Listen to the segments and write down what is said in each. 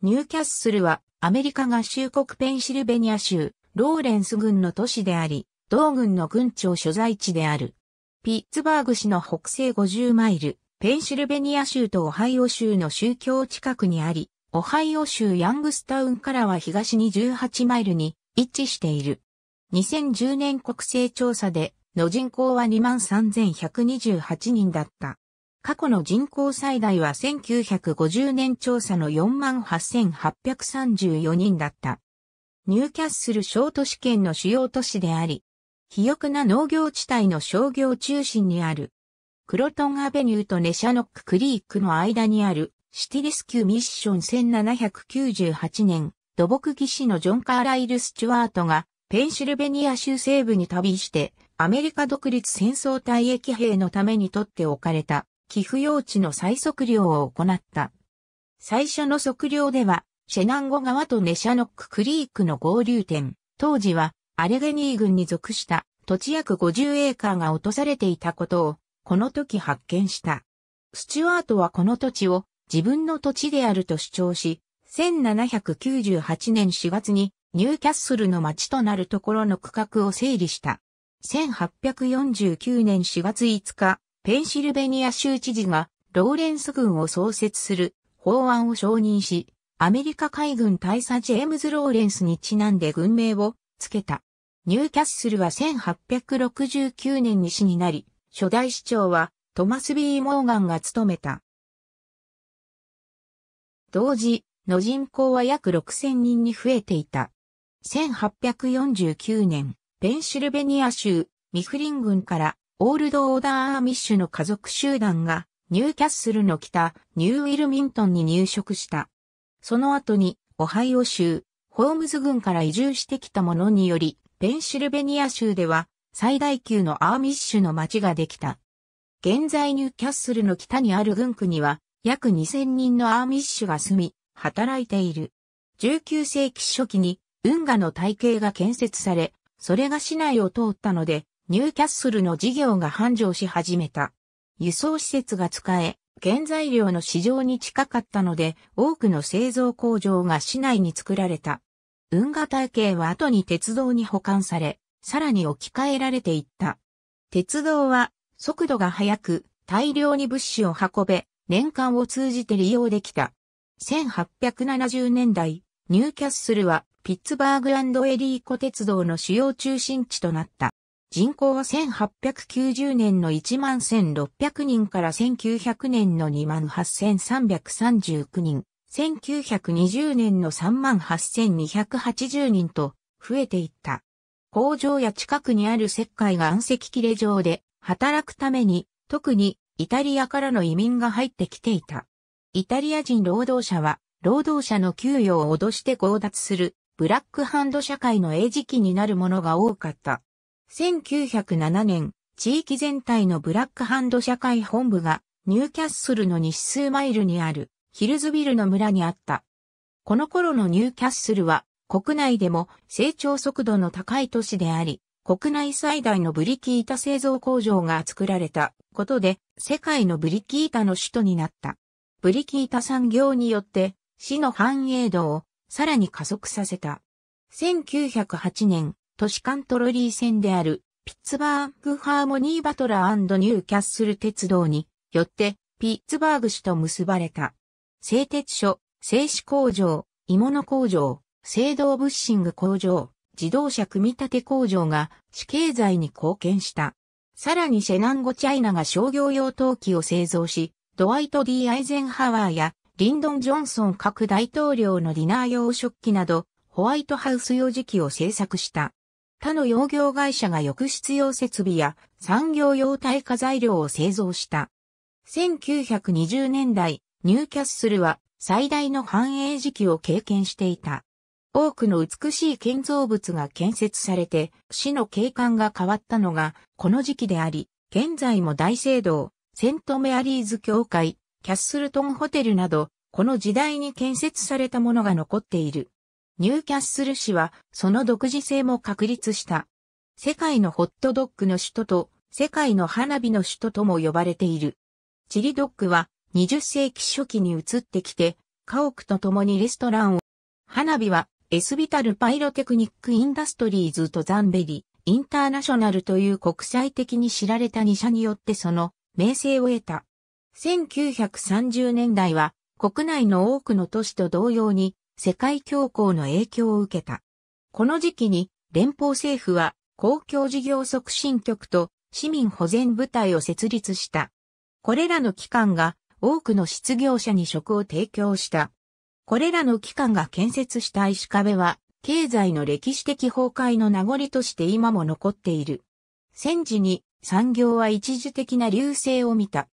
ニューキャッスルはアメリカ合衆国ペンシルベニア州ローレンス郡の都市であり、同郡の郡庁所在地である。ピッツバーグ市の北西50マイル、ペンシルベニア州とオハイオ州の宗教近くにあり、オハイオ州ヤングスタウンからは東に18マイルに位置している。2010年国勢調査での人口は23,128人だった。過去の人口最大は1950年調査の48,834人だった。ニューキャッスル小都市圏の主要都市であり、肥沃な農業地帯の商業中心にある、クロトンアベニューとネシャノッククリークの間にある、シティレスキューミッション1798年、土木技師のジョン・カーライル・スチュワートが、ペンシルベニア州西部に旅して、アメリカ独立戦争退役兵のために取って置かれた寄付用地の再測量を行った。最初の測量では、シェナンゴ川とネシャノッククリークの合流点、当時はアレゲニー郡に属した土地約50エーカーが落とされていたことを、この時発見した。スチュワートはこの土地を自分の土地であると主張し、1798年4月にニューキャッスルの町となるところの区画を整理した。1849年4月5日、ペンシルベニア州知事がローレンス軍を創設する法案を承認し、アメリカ海軍大佐ジェームズ・ローレンスにちなんで軍名を付けた。ニューキャッスルは1869年に死になり、初代市長はトマス・ビー・モーガンが務めた。同時、の人口は約6000人に増えていた。1849年、ペンシルベニア州、ミフリン郡からオールドオーダーアーミッシュの家族集団がニューキャッスルの北ニューウィルミントンに入植した。その後にオハイオ州、ホームズ郡から移住してきたものにより、ペンシルベニア州では最大級のアーミッシュの町ができた。現在ニューキャッスルの北にある郡区には約2000人のアーミッシュが住み、働いている。19世紀初期に運河の体系が建設され、それが市内を通ったので、ニューキャッスルの事業が繁盛し始めた。輸送施設が使え、原材料の市場に近かったので、多くの製造工場が市内に作られた。運河体系は後に鉄道に保管され、さらに置き換えられていった。鉄道は速度が速く、大量に物資を運べ、年間を通じて利用できた。1870年代、ニューキャッスルはピッツバーグエリーコ鉄道の主要中心地となった。人口は1890年の11,600人から1900年の28,339人、1920年の38,280人と増えていった。工場や近くにある石灰が暗石切れ場で働くために、特にイタリアからの移民が入ってきていた。イタリア人労働者は、労働者の給与を脅して強奪する、ブラックハンド社会の餌食になるものが多かった。1907年、地域全体のブラックハンド社会本部がニューキャッスルの西数マイルにあるヒルズビルの村にあった。この頃のニューキャッスルは国内でも成長速度の高い都市であり、国内最大のブリキ板製造工場が作られたことで世界のブリキ板の首都になった。ブリキ板産業によって市の繁栄度をさらに加速させた。1908年、都市間トロリー線である、ピッツバーグハーモニーバトラーニューキャッスル鉄道によって、ピッツバーグ市と結ばれた。製鉄所、製紙工場、鋳物工場、製銅ブッシング工場、自動車組み立て工場が市経済に貢献した。さらにシェナンゴチャイナが商業用陶器を製造し、ドワイト・ D・ アイゼンハワーやリンドン・ジョンソン各大統領のディナー用食器など、ホワイトハウス用時期を制作した。他の養業会社が浴室用設備や産業用耐火材料を製造した。1920年代、ニューキャッスルは最大の繁栄時期を経験していた。多くの美しい建造物が建設されて、市の景観が変わったのがこの時期であり、現在も大聖堂、セントメアリーズ教会、キャッスルトンホテルなど、この時代に建設されたものが残っている。ニューキャッスル市はその独自性も確立した。世界のホットドッグの首都と世界の花火の首都とも呼ばれている。チリドッグは20世紀初期に移ってきて、家屋と共にレストランを、花火はエスビタルパイロテクニックインダストリーズとザンベリ、インターナショナルという国際的に知られた2社によってその名声を得た。1930年代は国内の多くの都市と同様に世界恐慌の影響を受けた。この時期に連邦政府は公共事業促進局と市民保全部隊を設立した。これらの機関が多くの失業者に職を提供した。これらの機関が建設した石壁は経済の歴史的崩壊の名残として今も残っている。戦時に産業は一時的な流星を見た。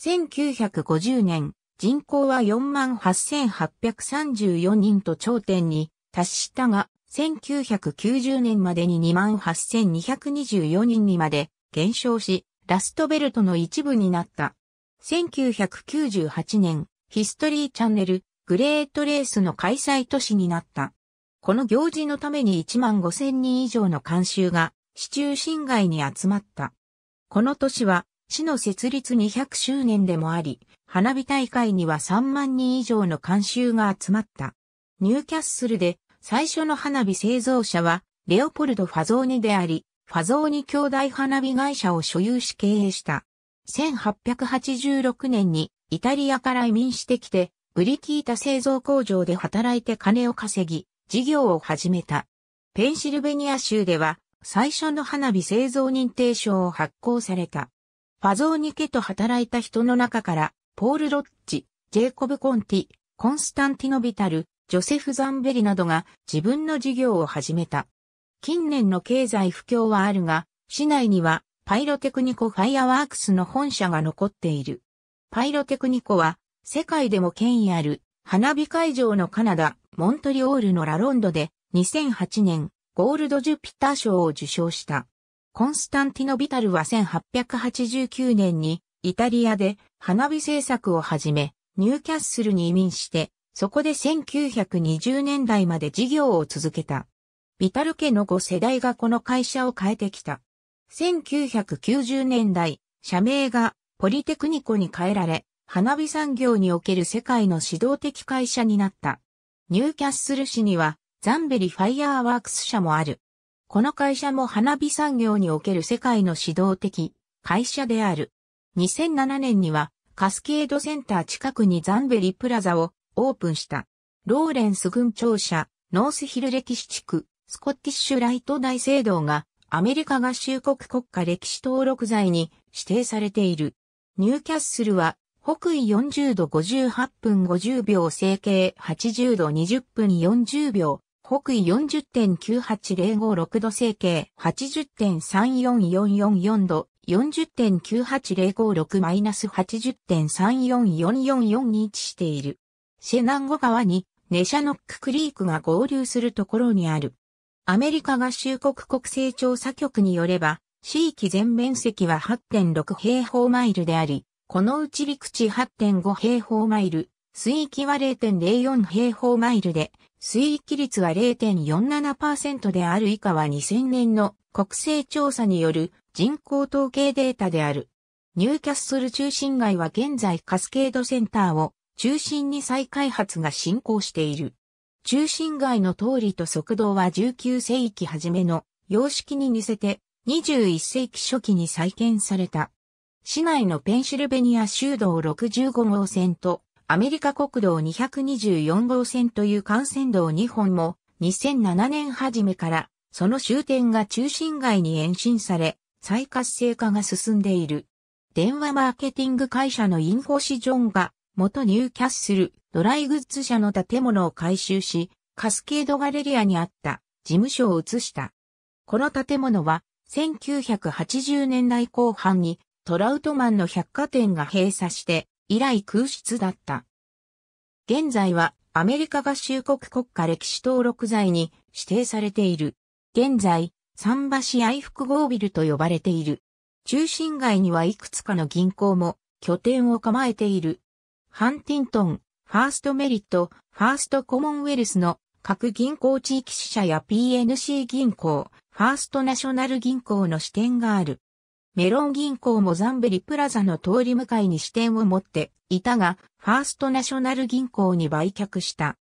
1950年、人口は48,834人と頂点に達したが、1990年までに28,224人にまで減少し、ラストベルトの一部になった。1998年、ヒストリーチャンネル、グレートレースの開催都市になった。この行事のために1万5000人以上の監修が、市中心街に集まった。この年は、市の設立200周年でもあり、花火大会には3万人以上の観衆が集まった。ニューキャッスルで最初の花火製造者はレオポルド・ファゾーニであり、ファゾーニ兄弟花火会社を所有し経営した。1886年にイタリアから移民してきて、ブリキータ製造工場で働いて金を稼ぎ、事業を始めた。ペンシルベニア州では、最初の花火製造認定証を発行された。ファゾーニ家と働いた人の中から、ポール・ロッチ、ジェイコブ・コンティ、コンスタンティノ・ビタル、ジョセフ・ザンベリなどが自分の事業を始めた。近年の経済不況はあるが、市内にはパイロテクニコ・ファイアワークスの本社が残っている。パイロテクニコは世界でも権威ある花火会場のカナダ、モントリオールのラロンドで2008年ゴールド・ジュピター賞を受賞した。コンスタンティノ・ビタルは1889年にイタリアで花火製作を始め、ニューキャッスルに移民して、そこで1920年代まで事業を続けた。ビタル家の5世代がこの会社を変えてきた。1990年代、社名がポリテクニコに変えられ、花火産業における世界の指導的会社になった。ニューキャッスル市にはザンベリファイアーワークス社もある。この会社も花火産業における世界の指導的会社である。2007年にはカスケードセンター近くにザンベリプラザをオープンした。ローレンス軍庁舎、ノースヒル歴史地区、スコッティッシュライト大聖堂がアメリカ合衆国国家歴史登録財に指定されている。ニューキャッスルは北緯40度58分50秒整形80度20分40秒、北緯40.98056度整形80.34444度40.98056-80.34444に位置している。シェナンゴ川にネシャノッククリークが合流するところにある。アメリカ合衆国国勢調査局によれば、地域全面積は8.6平方マイルであり、このうち陸地8.5平方マイル、水域は0.04平方マイルで、水域率は0.47%である以下は2000年の国勢調査による人口統計データである。ニューキャッスル中心街は現在カスケードセンターを中心に再開発が進行している。中心街の通りと速道は19世紀初めの様式に似せて21世紀初期に再建された。市内のペンシルベニア州道65号線とアメリカ国道224号線という幹線道2本も2007年初めからその終点が中心街に延伸され再活性化が進んでいる。電話マーケティング会社のインフォシジョンが、元ニューキャッスル、ドライグッズ社の建物を改修し、カスケードガレリアにあった事務所を移した。この建物は、1980年代後半にトラウトマンの百貨店が閉鎖して、以来空室だった。現在はアメリカ合衆国国家歴史登録財に指定されている。現在、桟橋愛福号ビルと呼ばれている。中心街にはいくつかの銀行も拠点を構えている。ハンティントン、ファーストメリット、ファーストコモンウェルスの各銀行地域支社や PNC 銀行、ファーストナショナル銀行の支店がある。メロン銀行もザンベリプラザの通り向かいに支店を持っていたが、ファーストナショナル銀行に売却した。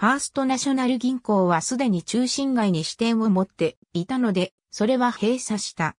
ファーストナショナル銀行はすでに中心街に支店を持っていたので、それは閉鎖した。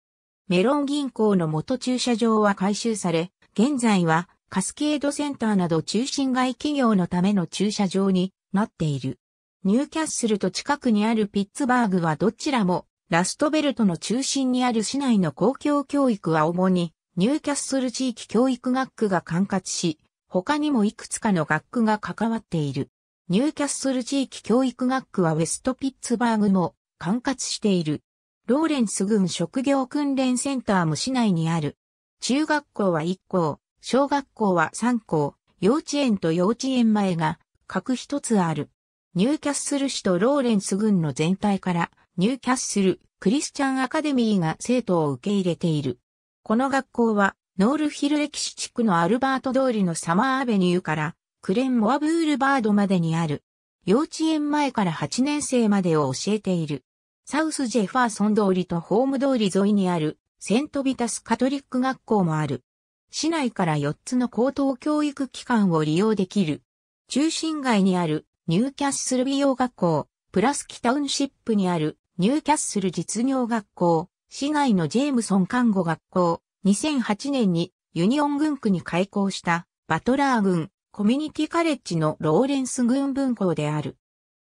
メロン銀行の元駐車場は回収され、現在はカスケードセンターなど中心街企業のための駐車場になっている。ニューキャッスルと近くにあるピッツバーグはどちらもラストベルトの中心にある市内の公共教育は主にニューキャッスル地域教育学区が管轄し、他にもいくつかの学区が関わっている。ニューキャッスル地域教育学区はウェストピッツバーグも管轄している。ローレンス郡職業訓練センターも市内にある。中学校は1校、小学校は3校、幼稚園と幼稚園前が各一つある。ニューキャッスル市とローレンス郡の全体からニューキャッスルクリスチャンアカデミーが生徒を受け入れている。この学校はノールヒル歴史地区のアルバート通りのサマーアベニューからクレンモアブールバードまでにある。幼稚園前から8年生までを教えている。サウスジェファーソン通りとホーム通り沿いにあるセントビタスカトリック学校もある。市内から4つの高等教育機関を利用できる。中心街にあるニューキャッスル美容学校、プラスキタウンシップにあるニューキャッスル実業学校、市内のジェームソン看護学校、2008年にユニオン軍区に開校したバトラー軍、コミュニティカレッジのローレンス軍分校である。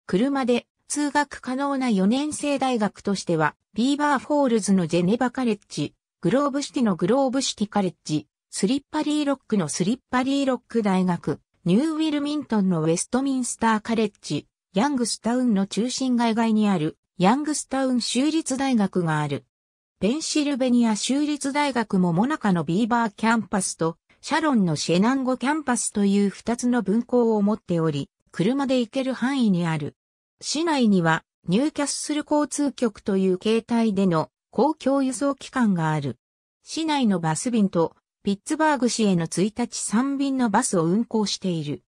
車で通学可能な4年生大学としては、ビーバーフォールズのジェネバカレッジ、グローブシティのグローブシティカレッジ、スリッパリーロックのスリッパリーロック大学、ニューウィルミントンのウェストミンスターカレッジ、ヤングスタウンの中心街外にあるヤングスタウン州立大学がある。ペンシルベニア州立大学もモナカのビーバーキャンパスとシャロンのシェナンゴキャンパスという二つの分校を持っており、車で行ける範囲にある。市内には、ニューキャッスル交通局という形態での公共輸送機関がある。市内のバス便と、ピッツバーグ市への1日3便のバスを運行している。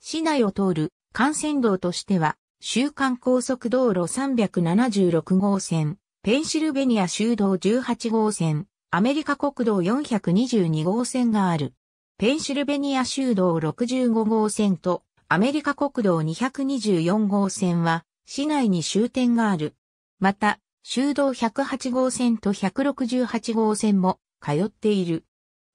市内を通る幹線道としては、週間高速道路376号線、ペンシルベニア州道18号線、アメリカ国道422号線がある。ペンシルベニア州道65号線とアメリカ国道224号線は市内に終点がある。また、州道108号線と168号線も通っている。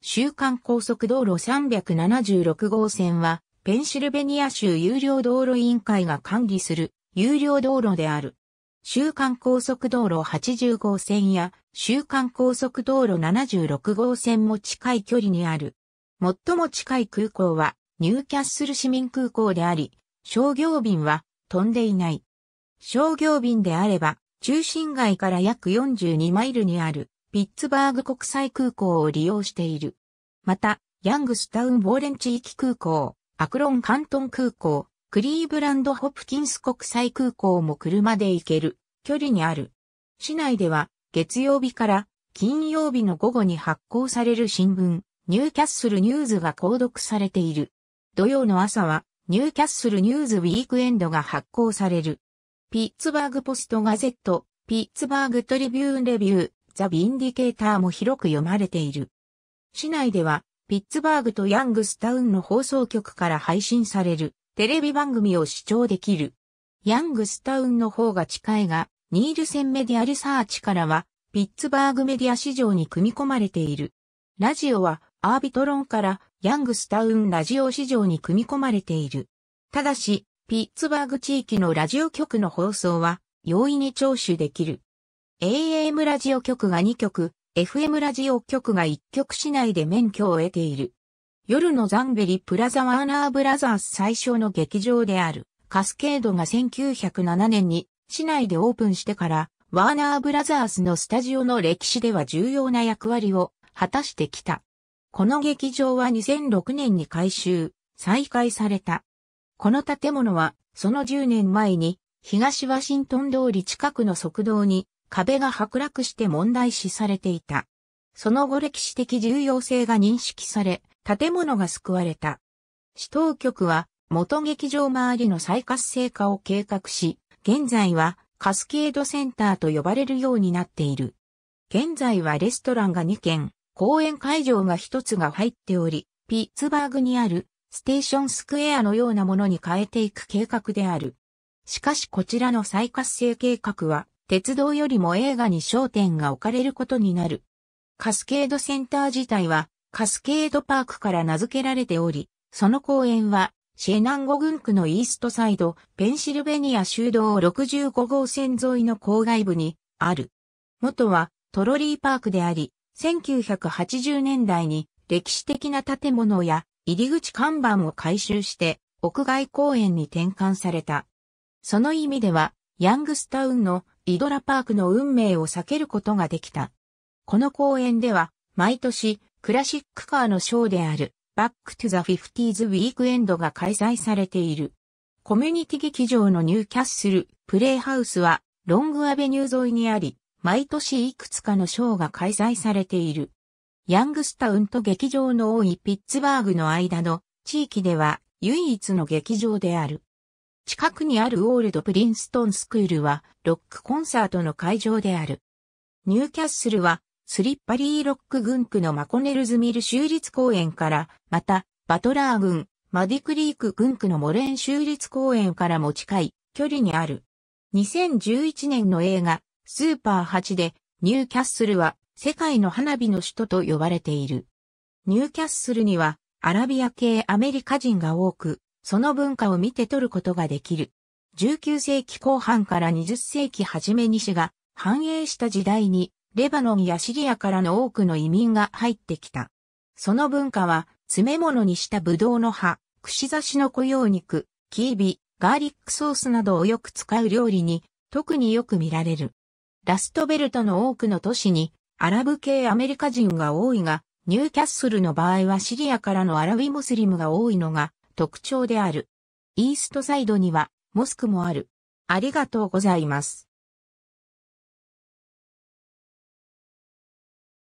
週間高速道路376号線はペンシルベニア州有料道路委員会が管理する有料道路である。週間高速道路80号線や週間高速道路76号線も近い距離にある。最も近い空港はニューキャッスル市民空港であり、商業便は飛んでいない。商業便であれば、中心街から約42マイルにあるピッツバーグ国際空港を利用している。また、ヤングスタウン・ボーレン地域空港、アクロン・カントン空港、クリーブランド・ホプキンス国際空港も車で行ける距離にある。市内では月曜日から金曜日の午後に発行される新聞、ニューキャッスルニューズが購読されている。土曜の朝は、ニューキャッスルニューズウィークエンドが発行される。ピッツバーグポストガゼット、ピッツバーグトリビューンレビュー、ザ・ビンディケーターも広く読まれている。市内では、ピッツバーグとヤングスタウンの放送局から配信される、テレビ番組を視聴できる。ヤングスタウンの方が近いが、ニールセンメディアリサーチからは、ピッツバーグメディア市場に組み込まれている。ラジオは、アービトロンからヤングスタウンラジオ市場に組み込まれている。ただし、ピッツバーグ地域のラジオ局の放送は容易に聴取できる。AM ラジオ局が2局、FM ラジオ局が1局市内で免許を得ている。夜のザンベリプラザワーナーブラザース最小の劇場であるカスケードが1907年に市内でオープンしてから、ワーナーブラザースのスタジオの歴史では重要な役割を果たしてきた。この劇場は2006年に改修、再開された。この建物は、その10年前に、東ワシントン通り近くの側道に壁が剥落して問題視されていた。その後歴史的重要性が認識され、建物が救われた。市当局は元劇場周りの再活性化を計画し、現在はカスケードセンターと呼ばれるようになっている。現在はレストランが2軒、公演会場が1つが入っており、ピッツバーグにあるステーションスクエアのようなものに変えていく計画である。しかしこちらの再活性計画は、鉄道よりも映画に焦点が置かれることになる。カスケードセンター自体は、カスケードパークから名付けられており、その公園はシェナンゴ郡区のイーストサイド、ペンシルベニア州道65号線沿いの郊外部にある。元はトロリーパークであり、1980年代に歴史的な建物や入り口看板を改修して屋外公園に転換された。その意味では、ヤングスタウンのイドラパークの運命を避けることができた。この公園では、毎年クラシックカーのショーであるバックトゥザフィフティーズウィークエンドが開催されている。コミュニティ劇場のニューキャッスル、プレイハウスは、ロングアベニュー沿いにあり、毎年いくつかのショーが開催されている。ヤングスタウンと劇場の多いピッツバーグの間の地域では唯一の劇場である。近くにあるオールドプリンストンスクールはロックコンサートの会場である。ニューキャッスルはスリッパリーロック軍区のマコネルズミル州立公園から、また、バトラー郡、マディクリーク軍区のモレン州立公園からも近い距離にある。2011年の映画、スーパー8で、ニューキャッスルは世界の花火の首都と呼ばれている。ニューキャッスルにはアラビア系アメリカ人が多く、その文化を見て取ることができる。19世紀後半から20世紀初めに市が繁栄した時代にレバノンやシリアからの多くの移民が入ってきた。その文化は、詰め物にしたブドウの葉、串刺しの雇用肉、キービ、ガーリックソースなどをよく使う料理に、特によく見られる。ラストベルトの多くの都市に、アラブ系アメリカ人が多いが、ニューキャッスルの場合はシリアからのアラビムスリムが多いのが特徴である。イーストサイドにはモスクもある。ありがとうございます。